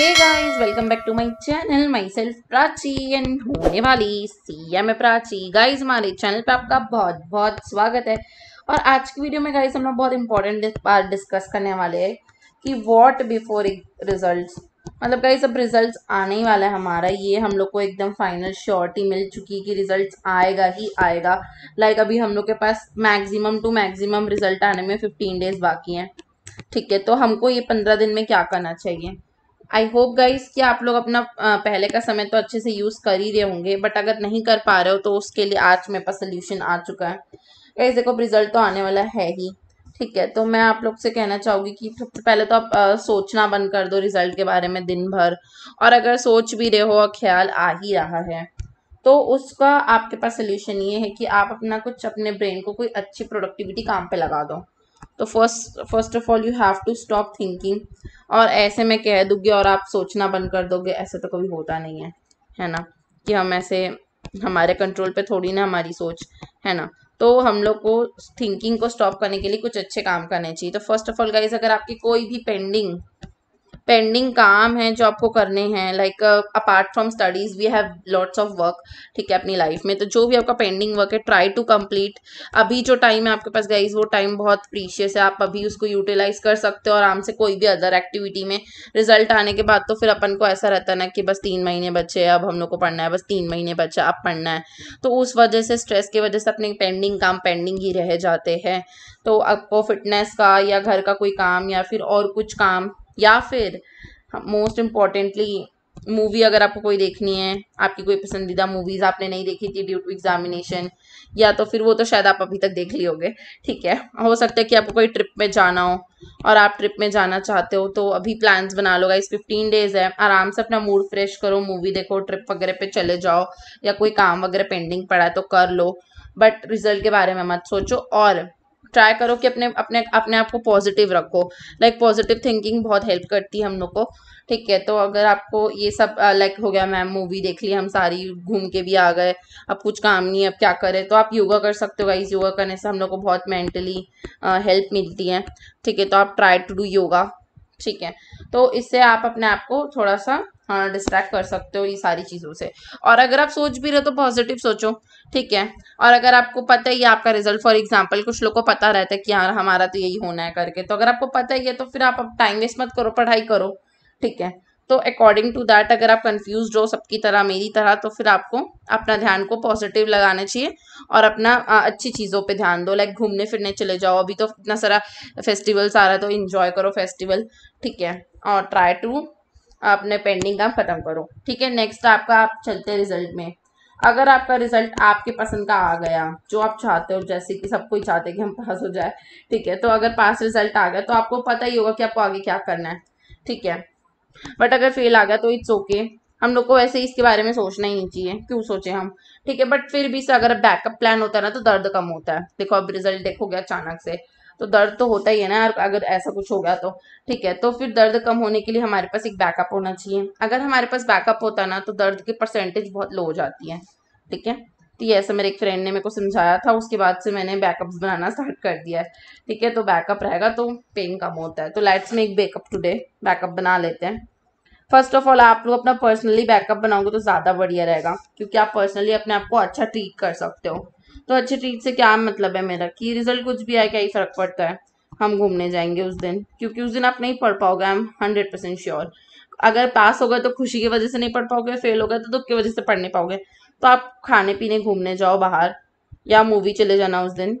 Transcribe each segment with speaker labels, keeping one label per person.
Speaker 1: Hey guys, welcome back to my channel. Myself Prachi and होने वाली C M A Prachi guys हमारे channel पे आपका बहुत बहुत स्वागत है और आज की वीडियो में गाइज हम लोग बहुत इंपॉर्टेंट बात डिस्कस करने वाले हैं कि व्हाट बिफोर रिजल्ट्स मतलब गाइज अब रिजल्ट्स आने ही वाला है हमारा ये हम लोग को एकदम फाइनल श्योरिटी मिल चुकी है कि रिजल्ट आएगा ही आएगा लाइक like अभी हम लोग के पास मैक्सिमम टू मैक्सिमम रिजल्ट आने में फिफ्टीन डेज बाकी हैं ठीक है तो हमको ये पंद्रह दिन में क्या करना चाहिए आई होप गाइज कि आप लोग अपना पहले का समय तो अच्छे से यूज़ कर ही रहे होंगे बट अगर नहीं कर पा रहे हो तो उसके लिए आज मेरे पास सोल्यूशन आ चुका है गाइज देखो रिजल्ट तो आने वाला है ही ठीक है तो मैं आप लोग से कहना चाहूँगी कि सबसे पहले तो आप आ, सोचना बंद कर दो रिज़ल्ट के बारे में दिन भर और अगर सोच भी रहे हो और ख्याल आ ही रहा है तो उसका आपके पास सोल्यूशन ये है कि आप अपना कुछ अपने ब्रेन को कोई अच्छी प्रोडक्टिविटी काम पे लगा दो तो first first of all you have to stop thinking और ऐसे मैं कह दूँगी और आप सोचना बंद कर दोगे ऐसे तो कभी होता नहीं है है ना कि हम ऐसे हमारे कंट्रोल पे थोड़ी ना हमारी सोच है ना तो हम लोग को थिंकिंग को स्टॉप करने के लिए कुछ अच्छे काम करने चाहिए तो फर्स्ट ऑफ ऑल गाइज अगर आपकी कोई भी पेंडिंग पेंडिंग काम है जो आपको करने हैं like apart from studies we have lots of work ठीक है अपनी लाइफ में तो जो भी आपका पेंडिंग वर्क है ट्राई टू कंप्लीट अभी जो टाइम है आपके पास गाइज वो टाइम बहुत प्रीशियस है आप अभी उसको यूटिलाइज कर सकते हो आराम से कोई भी अदर एक्टिविटी में रिजल्ट आने के बाद तो फिर अपन को ऐसा रहता ना कि बस तीन महीने बचे अब हम लोग को पढ़ना है बस तीन महीने बचे अब पढ़ना है तो उस वजह से स्ट्रेस की वजह से अपने पेंडिंग काम पेंडिंग ही रह जाते हैं तो आपको फिटनेस का या घर का कोई काम या फिर और कुछ काम या फिर मोस्ट इम्पॉर्टेंटली मूवी अगर आपको कोई देखनी है आपकी कोई पसंदीदा मूवीज आपने नहीं देखी थी ड्यू टू एग्जामिनेशन या तो फिर वो तो शायद आप अभी तक देख ली होगे ठीक है हो सकता है कि आपको कोई ट्रिप में जाना हो और आप ट्रिप में जाना चाहते हो तो अभी प्लान्स बना लो गाइस फिफ्टीन डेज है आराम से अपना मूड फ्रेश करो मूवी देखो ट्रिप वगैरह पे चले जाओ या कोई काम वगैरह पेंडिंग पड़ा है तो कर लो बट रिजल्ट के बारे में मत सोचो और ट्राई करो कि अपने अपने अपने आप को पॉजिटिव रखो लाइक पॉजिटिव थिंकिंग बहुत हेल्प करती है हम लोग को ठीक है तो अगर आपको ये सब लाइक हो गया मैम मूवी देख ली हम सारी घूम के भी आ गए अब कुछ काम नहीं है अब क्या करें तो आप योगा कर सकते हो गाइज योगा करने से हम लोग को बहुत मेंटली हेल्प मिलती है ठीक है तो आप ट्राई टू डू योगा ठीक है तो इससे आप अपने आप को थोड़ा सा हाँ डिस्ट्रैक्ट कर सकते हो ये सारी चीज़ों से और अगर आप सोच भी रहे हो तो पॉजिटिव सोचो ठीक है और अगर आपको पता ही है आपका रिजल्ट फॉर एग्जांपल कुछ लोग को पता रहता है कि यार हमारा तो यही होना है करके तो अगर आपको पता ही है तो फिर आप टाइम वेस्ट मत करो पढ़ाई करो ठीक है तो अकॉर्डिंग टू दैट अगर आप कंफ्यूज हो सबकी तरह मेरी तरह तो फिर आपको अपना ध्यान को पॉजिटिव लगाना चाहिए और अपना आ, अच्छी चीज़ों पे ध्यान दो लाइक घूमने फिरने चले जाओ अभी तो इतना सारा फेस्टिवल्स आ रहा है तो इन्जॉय करो फेस्टिवल ठीक है और ट्राई टू अपने पेंडिंग काम ख़त्म करो ठीक है नेक्स्ट आपका आप चलते रिजल्ट में अगर आपका रिजल्ट आपके पसंद का आ गया जो आप चाहते हो जैसे कि सब कोई चाहते हैं कि हम पास हो जाए ठीक है तो अगर पास रिजल्ट आ गया तो आपको पता ही होगा कि आपको आगे क्या करना है ठीक है बट अगर फेल आ गया तो इट्स ओके हम लोग को वैसे इसके बारे में सोचना ही चाहिए क्यों सोचे हम ठीक है बट फिर भी से अगर बैकअप प्लान होता है ना तो दर्द कम होता है देखो अब रिजल्ट देखो गया अचानक से तो दर्द तो होता ही है ना अगर ऐसा कुछ हो गया तो ठीक है तो फिर दर्द कम होने के लिए हमारे पास एक बैकअप होना चाहिए अगर हमारे पास बैकअप होता ना तो दर्द की परसेंटेज बहुत लो हो जाती है ठीक है तो ये ऐसा मेरे एक फ्रेंड ने मेरे को समझाया था उसके बाद से मैंने बैकअप्स बनाना स्टार्ट कर दिया है ठीक है तो बैकअप रहेगा तो पेन कम होता है तो let's make backup today backup बना लेते हैं फर्स्ट ऑफ ऑल आप लोग अपना पर्सनली बैकअप बनाओगे तो ज़्यादा बढ़िया रहेगा क्योंकि आप पर्सनली अपने आप को अच्छा ट्रीट कर सकते हो तो अच्छे ट्रीट से क्या मतलब है मेरा कि रिजल्ट कुछ भी आए क्या ही फ़र्क पड़ता है हम घूमने जाएंगे उस दिन क्योंकि उस दिन आप नहीं पढ़ पाओगे I am hundred percent sure अगर पास होगा तो खुशी की वजह से नहीं पढ़ पाओगे फेल होगा तो दुख की वजह से पढ़ नहीं पाओगे तो आप खाने पीने घूमने जाओ बाहर या मूवी चले जाना उस दिन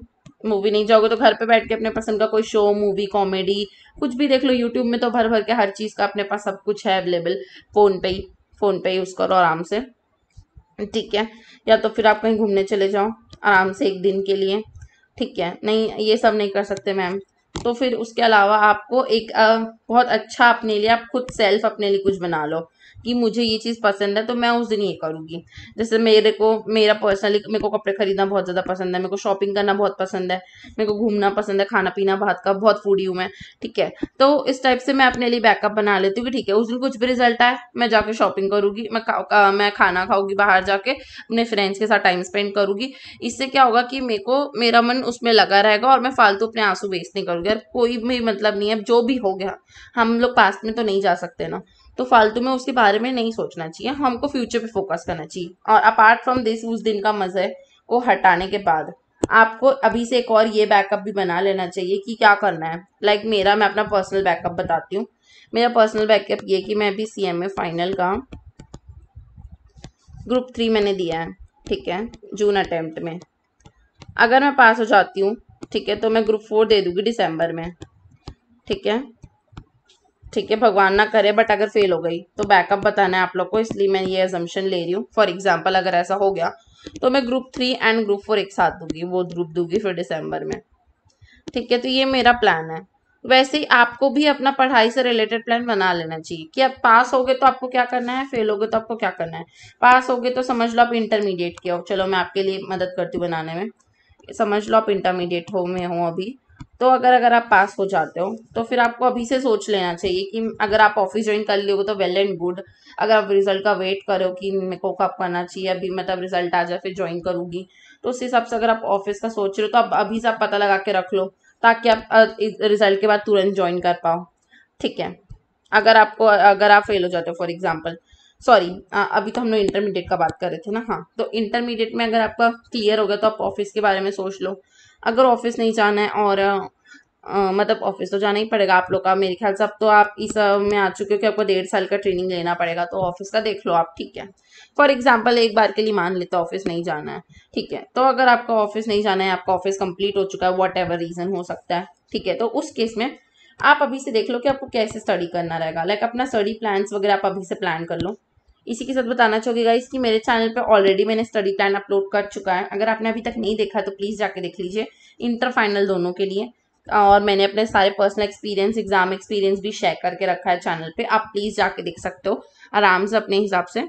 Speaker 1: मूवी नहीं जाओगे तो घर पे बैठ के अपने पसंद का कोई शो मूवी कॉमेडी कुछ भी देख लो यूट्यूब में तो भर भर के हर चीज़ का अपने पास सब कुछ है अवेलेबल फ़ोन पे ही फ़ोन पे यूज़ करो आराम से ठीक है या तो फिर आप कहीं घूमने चले जाओ आराम से एक दिन के लिए ठीक है नहीं ये सब नहीं कर सकते मैम तो फिर उसके अलावा आपको एक आ, बहुत अच्छा अपने लिए आप खुद सेल्फ अपने लिए कुछ बना लो कि मुझे ये चीज़ पसंद है तो मैं उस दिन ये करूँगी जैसे मेरे को मेरा पर्सनली मेरे को कपड़े खरीदना बहुत ज़्यादा पसंद है मेरे को शॉपिंग करना बहुत पसंद है मेरे को घूमना पसंद है खाना पीना बात का बहुत फूडी हूँ मैं ठीक है तो इस टाइप से मैं अपने लिए बैकअप बना लेती हूँ कि ठीक है उस दिन कुछ भी रिजल्ट आए मैं जाके शॉपिंग करूँगी मैं मैं खाना खाऊँगी बाहर जाके अपने फ्रेंड्स के साथ टाइम स्पेंड करूँगी इससे क्या होगा कि मेरे को मेरा मन उसमें लगा रहेगा और मैं फालतू अपने आंसू वेस्ट नहीं करूँगी यार कोई भी मतलब नहीं है जो भी हो गया हम लोग पास्ट में तो नहीं जा सकते ना तो फालतू में उसके बारे में नहीं सोचना चाहिए हमको फ्यूचर पे फोकस करना चाहिए और अपार्ट फ्रॉम दिस उस दिन का मज़े को हटाने के बाद आपको अभी से एक और ये बैकअप भी बना लेना चाहिए कि क्या करना है लाइक like मेरा मैं अपना पर्सनल बैकअप बताती हूँ मेरा पर्सनल बैकअप ये कि मैं अभी सी एम ए फाइनल का ग्रुप थ्री मैंने दिया है ठीक है जून अटैम्प्ट में अगर मैं पास हो जाती हूँ ठीक है तो मैं ग्रुप फोर दे दूँगी दिसंबर में ठीक है ठीक है भगवान ना करे बट अगर फेल हो गई तो बैकअप बताना है आप लोग को इसलिए मैं ये एजम्पन ले रही हूँ फॉर एग्जाम्पल अगर ऐसा हो गया तो मैं group three and group four एक साथ दूंगी वो ग्रुप दूंगी फिर दिसंबर में ठीक है तो ये मेरा प्लान है वैसे ही आपको भी अपना पढ़ाई से रिलेटेड प्लान बना लेना चाहिए कि आप पास हो गए तो आपको क्या करना है फेल हो गए तो आपको क्या करना है पास हो गए तो समझ लो आप इंटरमीडिएट के हो चलो मैं आपके लिए मदद करती हूँ बनाने में समझ लो आप इंटरमीडिएट हो में हो अभी तो अगर अगर आप पास हो जाते हो तो फिर आपको अभी से सोच लेना चाहिए कि अगर आप ऑफिस ज्वाइन कर लियोगे तो वेल एंड गुड अगर आप रिजल्ट का वेट करो कि मेरे को कब करना चाहिए अभी मतलब रिजल्ट आ जाए फिर ज्वाइन करूंगी तो उस हिसाब से अगर आप ऑफिस का सोच रहे हो तो आप अभी से आप पता लगा के रख लो ताकि आप रिजल्ट के बाद तुरंत ज्वाइन कर पाओ ठीक है अगर आपको अगर आप फेल हो जाते हो फॉर एग्जाम्पल सॉरी अभी तो हम लोग इंटरमीडिएट का बात कर रहे थे ना हाँ तो इंटरमीडिएट में अगर आपका क्लियर हो गया तो आप ऑफिस के बारे में सोच लो अगर ऑफिस नहीं जाना है और आ, मतलब ऑफिस तो जाना ही पड़ेगा आप लोग का मेरे ख्याल से अब तो आप इस में आ चुके हो कि आपको डेढ़ साल का ट्रेनिंग लेना पड़ेगा तो ऑफिस का देख लो आप ठीक है फॉर एग्जाम्पल एक बार के लिए मान लेते ऑफिस नहीं जाना है ठीक है तो अगर आपका ऑफिस नहीं जाना है आपका ऑफिस कंप्लीट हो चुका है वॉट एवर रीज़न हो सकता है ठीक है तो उस केस में आप अभी से देख लो कि आपको कैसे स्टडी करना रहेगा लाइक अपना स्टडी प्लान्स वगैरह आप अभी से प्लान कर लो इसी के साथ बताना चाहोगे इसकी कि मेरे चैनल पे ऑलरेडी मैंने स्टडी प्लान अपलोड कर चुका है अगर आपने अभी तक नहीं देखा तो प्लीज़ जाके देख लीजिए इंटर फाइनल दोनों के लिए और मैंने अपने सारे पर्सनल एक्सपीरियंस एग्जाम एक्सपीरियंस भी शेयर करके रखा है चैनल पे आप प्लीज़ जाके देख सकते हो आराम से अपने हिसाब से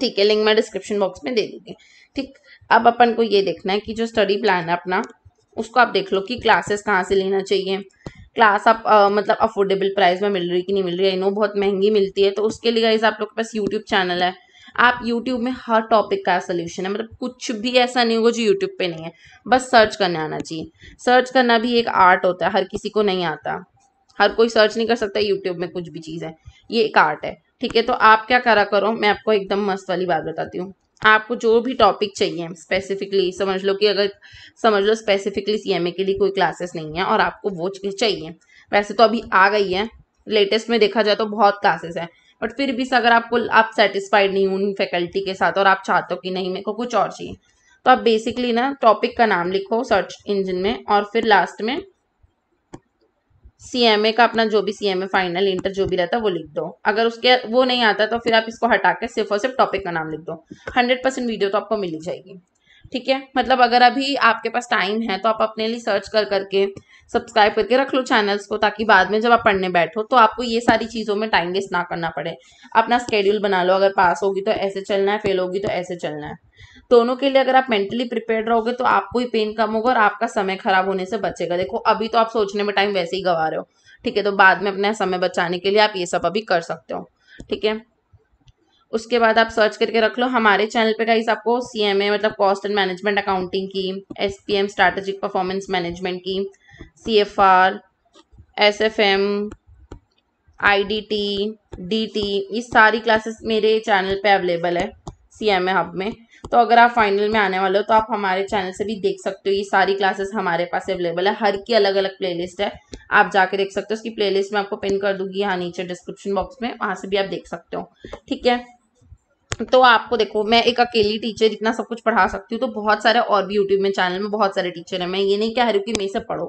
Speaker 1: ठीक है लिंक मैं डिस्क्रिप्शन बॉक्स में दे दूँगी ठीक अब अपन को ये देखना है कि जो स्टडी प्लान है अपना उसको आप देख लो कि क्लासेस कहाँ से लेना चाहिए क्लास आप आ, मतलब अफोर्डेबल प्राइस में मिल रही कि नहीं मिल रही आई नो बहुत महंगी मिलती है तो उसके लिए गाइज आप लोग के पास यूट्यूब चैनल है आप यूट्यूब में हर टॉपिक का सोल्यूशन है मतलब कुछ भी ऐसा नहीं होगा जो यूट्यूब पे नहीं है बस सर्च करने आना चाहिए सर्च करना भी एक आर्ट होता है हर किसी को नहीं आता हर कोई सर्च नहीं कर सकता यूट्यूब में कुछ भी चीज़ है ये एक आर्ट है ठीक है तो आप क्या करा करो मैं आपको एकदम मस्त वाली बात बताती हूँ आपको जो भी टॉपिक चाहिए स्पेसिफिकली समझ लो कि अगर समझ लो स्पेसिफिकली सीएमए के लिए कोई क्लासेस नहीं है और आपको वो चाहिए वैसे तो अभी आ गई है लेटेस्ट में देखा जाए तो बहुत क्लासेस हैं बट फिर भी अगर आपको आप सेटिस्फाइड नहीं हूँ फैकल्टी के साथ और आप चाहते हो कि नहीं मेरे को कुछ और चाहिए तो आप बेसिकली ना टॉपिक का नाम लिखो सर्च इंजन में और फिर लास्ट में सीएमए का अपना जो भी सीएमए फाइनल इंटर जो भी रहता है वो लिख दो अगर उसके वो नहीं आता तो फिर आप इसको हटा के सिर्फ और सिर्फ टॉपिक का नाम लिख दो हंड्रेड परसेंट वीडियो तो आपको मिल जाएगी ठीक है मतलब अगर अभी आपके पास टाइम है तो आप अपने लिए सर्च कर करके सब्सक्राइब करके रख लो चैनल्स को ताकि बाद में जब आप पढ़ने बैठो तो आपको ये सारी चीज़ों में टाइम वेस्ट ना करना पड़े अपना स्केड्यूल बना लो अगर पास होगी तो ऐसे चलना है फेल होगी तो ऐसे चलना है दोनों के लिए अगर आप मेंटली प्रिपेयर रहोगे तो आपको ही पेन कम होगा और आपका समय खराब होने से बचेगा देखो अभी तो आप सोचने में टाइम वैसे ही गंवा रहे हो ठीक है तो बाद में अपना समय बचाने के लिए आप ये सब अभी कर सकते हो ठीक है उसके बाद आप सर्च करके रख लो हमारे चैनल पे गाइस आपको सी मतलब कॉस्ट एंड मैनेजमेंट अकाउंटिंग की S P M strategic performance management की C F R S F M I D T D T ये सारी क्लासेस मेरे चैनल पे अवेलेबल है सी एम ए हब में तो अगर आप फाइनल में आने वाले हो तो आप हमारे चैनल से भी देख सकते हो ये सारी क्लासेस हमारे पास अवेलेबल है हर की अलग अलग प्लेलिस्ट है आप जाके देख सकते हो उसकी प्लेलिस्ट मैं आपको पिन कर दूंगी यहाँ नीचे डिस्क्रिप्शन बॉक्स में वहाँ से भी आप देख सकते हो ठीक है तो आपको देखो मैं एक अकेली टीचर इतना सब कुछ पढ़ा सकती हूँ तो बहुत सारे और भी यूट्यूब में चैनल में बहुत सारे टीचर हैं मैं ये नहीं कह रही हूँ कि मेरे से पढ़ो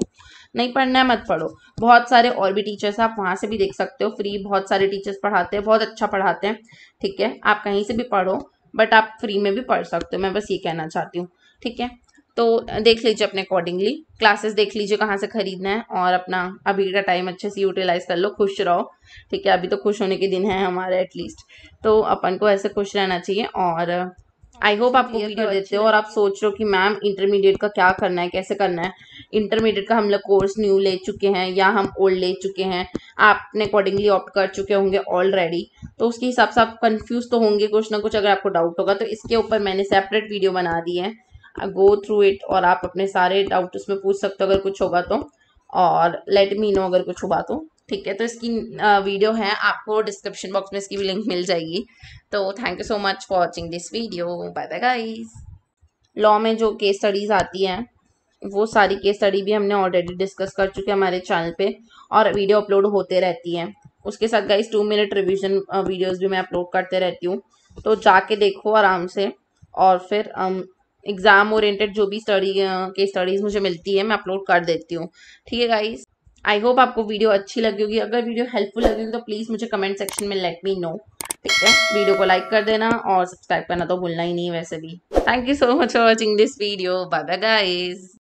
Speaker 1: नहीं पढ़ना है मत पढ़ो बहुत सारे और भी टीचर्स आप वहाँ से भी देख सकते हो फ्री बहुत सारे टीचर्स पढ़ाते हैं बहुत अच्छा पढ़ाते हैं ठीक है आप कहीं से भी पढ़ो बट आप फ्री में भी पढ़ सकते हो मैं बस ये कहना चाहती हूँ ठीक है तो देख लीजिए अपने अकॉर्डिंगली क्लासेस देख लीजिए कहाँ से खरीदना है और अपना अभी का टाइम अच्छे से यूटिलाइज कर लो खुश रहो ठीक है अभी तो खुश होने के दिन है हमारे एटलीस्ट तो अपन को ऐसे खुश रहना चाहिए और आई होप आपको वीडियो देते हो और आप सोच रहे हो कि मैम इंटरमीडिएट का क्या करना है कैसे करना है इंटरमीडिएट का हम लोग कोर्स न्यू ले चुके हैं या हम ओल्ड ले चुके हैं आपने अकॉर्डिंगली ऑप्ट कर चुके होंगे ऑलरेडी तो उसके हिसाब से आप कंफ्यूज तो होंगे कुछ ना कुछ अगर आपको डाउट होगा तो इसके ऊपर मैंने सेपरेट वीडियो बना दी है गो थ्रू इट और आप अपने सारे डाउट उसमें पूछ सकते हो अगर कुछ होगा तो और लेट मी नो अगर कुछ होगा तो ठीक है तो इसकी वीडियो है आपको डिस्क्रिप्शन बॉक्स में इसकी भी लिंक मिल जाएगी तो thank you so much for watching this video bye bye guys law में जो केस स्टडीज़ आती हैं वो सारी केस स्टडी भी हमने ऑलरेडी डिस्कस कर चुके हैं हमारे चैनल पे और वीडियो अपलोड होते रहती हैं उसके साथ guys two minute revision videos भी मैं अपलोड करते रहती हूँ तो जाके देखो आराम से और फिर एग्ज़ाम ओरिएंटेड जो भी स्टडी के स्टडीज़ मुझे मिलती है मैं अपलोड कर देती हूँ ठीक है गाइज आई होप आपको वीडियो अच्छी लगी होगी अगर वीडियो हेल्पफुल लगी होगी तो प्लीज़ मुझे कमेंट सेक्शन में लेट मी नो ठीक है वीडियो को लाइक कर देना और सब्सक्राइब करना तो भूलना ही नहीं वैसे भी thank you so much for watching this video bye bye guys